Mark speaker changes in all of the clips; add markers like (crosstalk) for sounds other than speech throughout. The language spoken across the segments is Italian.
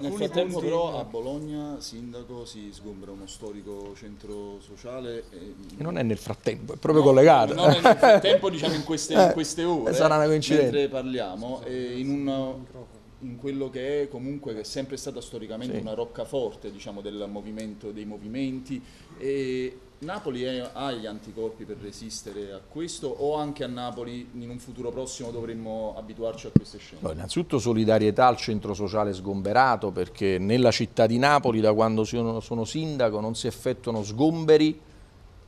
Speaker 1: Nel frattempo però a
Speaker 2: Bologna, sindaco, si sgombra uno storico centro sociale. E... Non è nel frattempo, è proprio no, collegato. Non è nel (laughs) frattempo, diciamo in queste, in eh, queste ore, eh, Sarà una mentre parliamo, in, una, in, quello che è comunque, che è sempre stata storicamente sì. una roccaforte diciamo, del movimento, dei movimenti, e Napoli è, ha gli anticorpi per resistere a questo o anche a Napoli in un futuro prossimo dovremmo abituarci a queste scene? No,
Speaker 1: innanzitutto solidarietà al centro sociale sgomberato perché nella città di Napoli da quando sono, sono sindaco non si effettuano sgomberi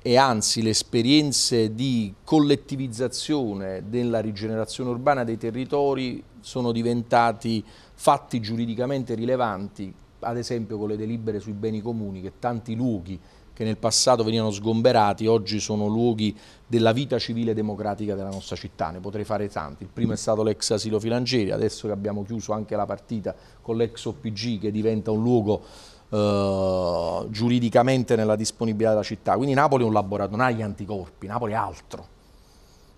Speaker 1: e anzi le esperienze di collettivizzazione della rigenerazione urbana dei territori sono diventati fatti giuridicamente rilevanti ad esempio con le delibere sui beni comuni che tanti luoghi che nel passato venivano sgomberati, oggi sono luoghi della vita civile e democratica della nostra città, ne potrei fare tanti. Il primo è stato l'ex asilo Filangeri, adesso che abbiamo chiuso anche la partita con l'ex OPG che diventa un luogo eh, giuridicamente nella disponibilità della città. Quindi Napoli è un laboratorio, non ha gli anticorpi, Napoli è altro.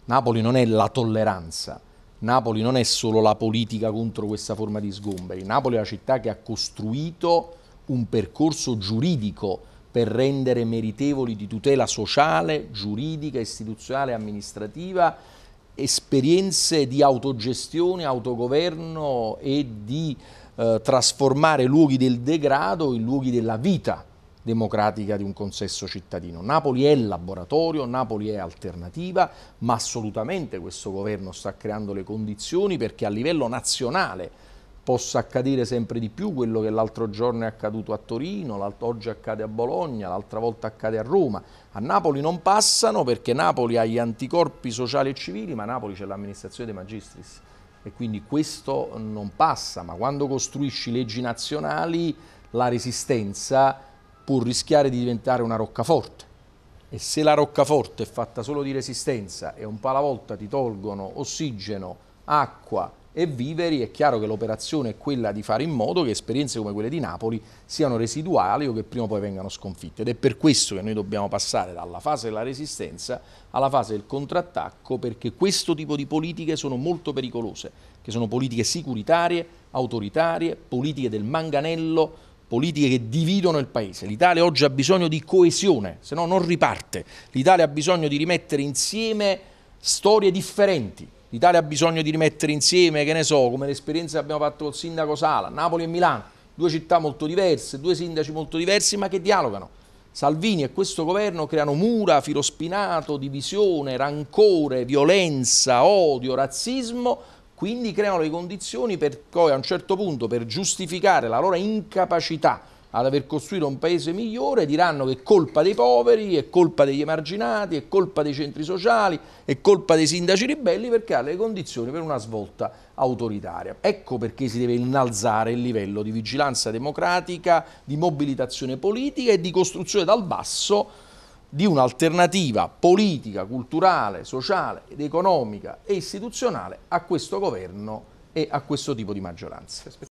Speaker 1: Napoli non è la tolleranza, Napoli non è solo la politica contro questa forma di sgomberi, Napoli è la città che ha costruito un percorso giuridico per rendere meritevoli di tutela sociale, giuridica, istituzionale e amministrativa esperienze di autogestione, autogoverno e di eh, trasformare luoghi del degrado in luoghi della vita democratica di un consesso cittadino. Napoli è laboratorio, Napoli è alternativa, ma assolutamente questo governo sta creando le condizioni perché a livello nazionale possa accadere sempre di più quello che l'altro giorno è accaduto a Torino, oggi accade a Bologna, l'altra volta accade a Roma. A Napoli non passano perché Napoli ha gli anticorpi sociali e civili, ma a Napoli c'è l'amministrazione dei magistris e quindi questo non passa, ma quando costruisci leggi nazionali la resistenza può rischiare di diventare una roccaforte. E se la roccaforte è fatta solo di resistenza e un po' alla volta ti tolgono ossigeno, acqua, e viveri, è chiaro che l'operazione è quella di fare in modo che esperienze come quelle di Napoli siano residuali o che prima o poi vengano sconfitte ed è per questo che noi dobbiamo passare dalla fase della resistenza alla fase del contrattacco perché questo tipo di politiche sono molto pericolose, che sono politiche sicuritarie, autoritarie, politiche del manganello, politiche che dividono il paese. L'Italia oggi ha bisogno di coesione, se no non riparte. L'Italia ha bisogno di rimettere insieme storie differenti, l'Italia ha bisogno di rimettere insieme, che ne so, come l'esperienza che abbiamo fatto col sindaco Sala, Napoli e Milano, due città molto diverse, due sindaci molto diversi ma che dialogano. Salvini e questo governo creano mura, filo spinato, divisione, rancore, violenza, odio, razzismo, quindi creano le condizioni per poi a un certo punto per giustificare la loro incapacità ad aver costruito un paese migliore, diranno che è colpa dei poveri, è colpa degli emarginati, è colpa dei centri sociali, è colpa dei sindaci ribelli perché ha le condizioni per una svolta autoritaria. Ecco perché si deve innalzare il livello di vigilanza democratica, di mobilitazione politica e di costruzione dal basso di un'alternativa politica, culturale, sociale ed economica e istituzionale a questo governo e a questo tipo di maggioranza.